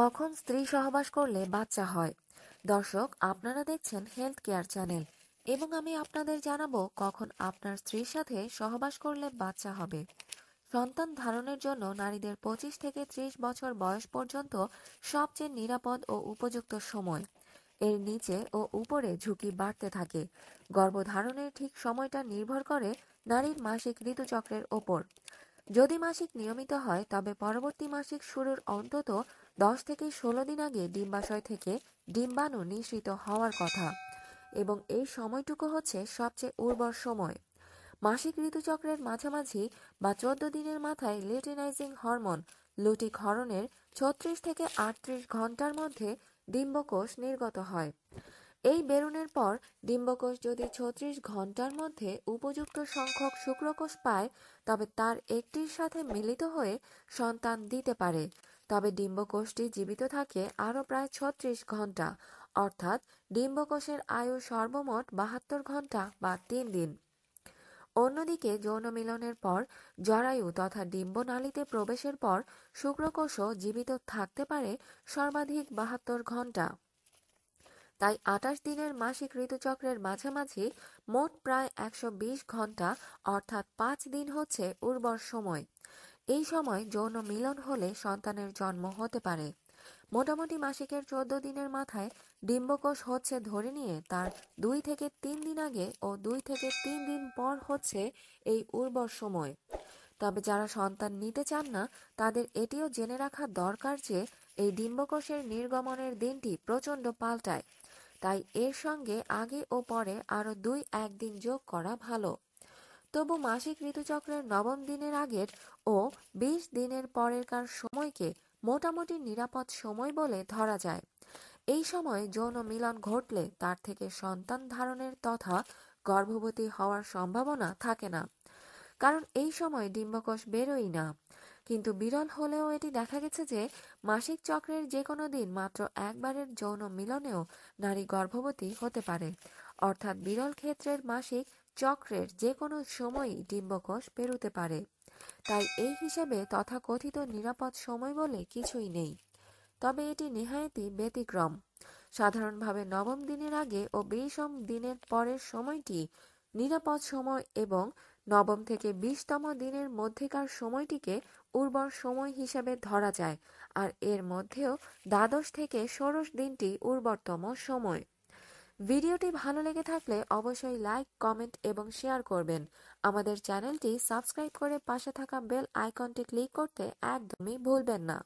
কখন স্ত্রী সহবাস করলে বাচ্চা হয় দর্শক আপনারা দেখছেন হেলথ কেয়ার চ্যানেল এবং আমি আপনাদের জানাবো কখন আপনার স্ত্রীর সাথে সহবাস করলে বাচ্চা হবে সন্তান ধারণের জন্য নারীদের পঁচিশ থেকে ত্রিশ বছর বয়স পর্যন্ত সবচেয়ে নিরাপদ ও উপযুক্ত সময় এর নিচে ও উপরে ঝুঁকি বাড়তে থাকে গর্ভধারণের ঠিক সময়টা নির্ভর করে নারীর মাসিক ঋতুচক্রের ওপর যদি মাসিক নিয়মিত হয় তবে পরবর্তী মাসিক শুরুর অন্তত দশ থেকে ষোলো দিন আগে ডিম্বাশয় থেকে ডিম্বাণু নিঃসৃত হওয়ার কথা এবং এই সময়টুকু হচ্ছে সবচেয়ে উর্বর সময় মাসিক ঋতুচক্রের মাঝামাঝি বা চোদ্দ দিনের মাথায় লিটিনাইজিং হরমোন লুটি খরণের ছত্রিশ থেকে আটত্রিশ ঘন্টার মধ্যে ডিম্বকোষ নির্গত হয় এই বেরুনের পর ডিম্বকোষ যদি ছত্রিশ ঘন্টার মধ্যে উপযুক্ত সংখ্যক শুক্রকোষ পায় তবে তার একটির সাথে মিলিত হয়ে সন্তান দিতে পারে তবে ডিম্বকোষটি জীবিত থাকে আরও প্রায় ছত্রিশ ঘন্টা অর্থাৎ ডিম্বকোষের আয়ু সর্বমোট বাহাত্তর ঘন্টা বা তিন দিন অন্যদিকে যৌন মিলনের পর জরায়ু তথা ডিম্বনালীতে প্রবেশের পর শুক্রকোষও জীবিত থাকতে পারে সর্বাধিক বাহাত্তর ঘন্টা তাই আটাশ দিনের মাসিক ঋতুচক্রের মাঝামাঝি মোট প্রায় একশো ঘন্টা অর্থাৎ পাঁচ দিন হচ্ছে উর্বর সময় এই সময় যৌন মিলন হলে সন্তানের জন্ম হতে পারে মোটামুটি মাসিকের চোদ্দ দিনের মাথায় ডিম্বকোষ হচ্ছে ধরে নিয়ে তার দুই থেকে তিন দিন আগে ও দুই থেকে তিন দিন পর হচ্ছে এই উর্বর সময় তবে যারা সন্তান নিতে চান না তাদের এটিও জেনে রাখা দরকার যে এই ডিম্বকোষের নির্গমনের দিনটি প্রচণ্ড পাল্টায় তাই এর সঙ্গে আগে ও পরে আরও দুই একদিন যোগ করা ভালো তবু মাসিক ঋতুচক্রের নবম দিনের আগের ও বিশ দিনের পরেরকার সময়কে মোটামুটি নিরাপদ সময় বলে ধরা যায় এই সময় যৌন মিলন ঘটলে তার থেকে সন্তান ধারণের তথা গর্ভবতী হওয়ার সম্ভাবনা থাকে না কারণ এই সময় ডিম্বকোষ বেরোই না কিন্তু বিরল হলেও এটি দেখা গেছে যে মাসিক চক্রের যে কোনো দিন মাত্র একবারের যৌন মিলনেও নারী গর্ভবতী হতে পারে অর্থাৎ বিরল ক্ষেত্রের মাসিক চক্রের যে কোনো সময়ই ডিম্বকোষ পেরুতে পারে তাই এই হিসাবে কথিত নিরাপদ সময় বলে কিছুই নেই তবে এটি নেহায়েতই ব্যতিক্রম সাধারণভাবে নবম দিনের আগে ও বিষম দিনের পরের সময়টি নিরাপদ সময় এবং নবম থেকে বিশতম দিনের মধ্যেকার সময়টিকে উর্বর সময় হিসাবে ধরা যায় আর এর মধ্যেও দ্বাদশ থেকে ষোড়শ দিনটি উর্বরতম সময় ভিডিওটি ভালো লেগে থাকলে অবশ্যই লাইক কমেন্ট এবং শেয়ার করবেন আমাদের চ্যানেলটি সাবস্ক্রাইব করে পাশে থাকা বেল আইকনটি ক্লিক করতে একদমই ভুলবেন না